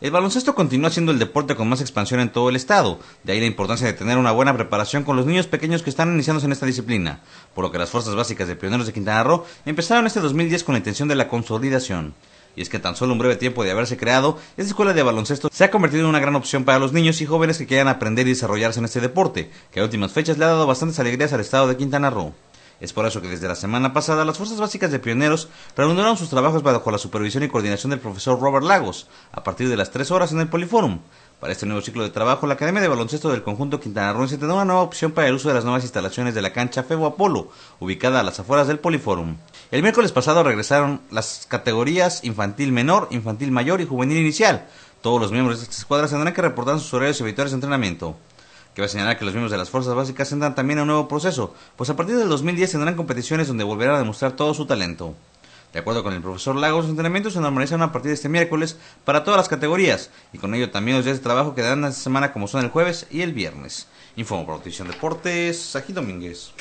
El baloncesto continúa siendo el deporte con más expansión en todo el estado, de ahí la importancia de tener una buena preparación con los niños pequeños que están iniciándose en esta disciplina, por lo que las fuerzas básicas de Pioneros de Quintana Roo empezaron este 2010 con la intención de la consolidación. Y es que tan solo un breve tiempo de haberse creado, esta escuela de baloncesto se ha convertido en una gran opción para los niños y jóvenes que quieran aprender y desarrollarse en este deporte, que a últimas fechas le ha dado bastantes alegrías al estado de Quintana Roo. Es por eso que desde la semana pasada las Fuerzas Básicas de Pioneros reanudaron sus trabajos bajo la supervisión y coordinación del profesor Robert Lagos, a partir de las 3 horas en el Poliforum. Para este nuevo ciclo de trabajo, la Academia de Baloncesto del conjunto Quintana se tendrá una nueva opción para el uso de las nuevas instalaciones de la cancha Febo Apolo, ubicada a las afueras del Poliforum. El miércoles pasado regresaron las categorías infantil menor, infantil mayor y juvenil inicial. Todos los miembros de estas escuadras tendrán que reportar sus horarios y habituales de entrenamiento que a señalar que los miembros de las fuerzas básicas entran también a un nuevo proceso, pues a partir del 2010 tendrán competiciones donde volverán a demostrar todo su talento. De acuerdo con el profesor Lagos, los entrenamientos se normalizarán a partir de este miércoles para todas las categorías y con ello también los días de trabajo que esta semana como son el jueves y el viernes. Informo Protección Deportes, Saji Domínguez.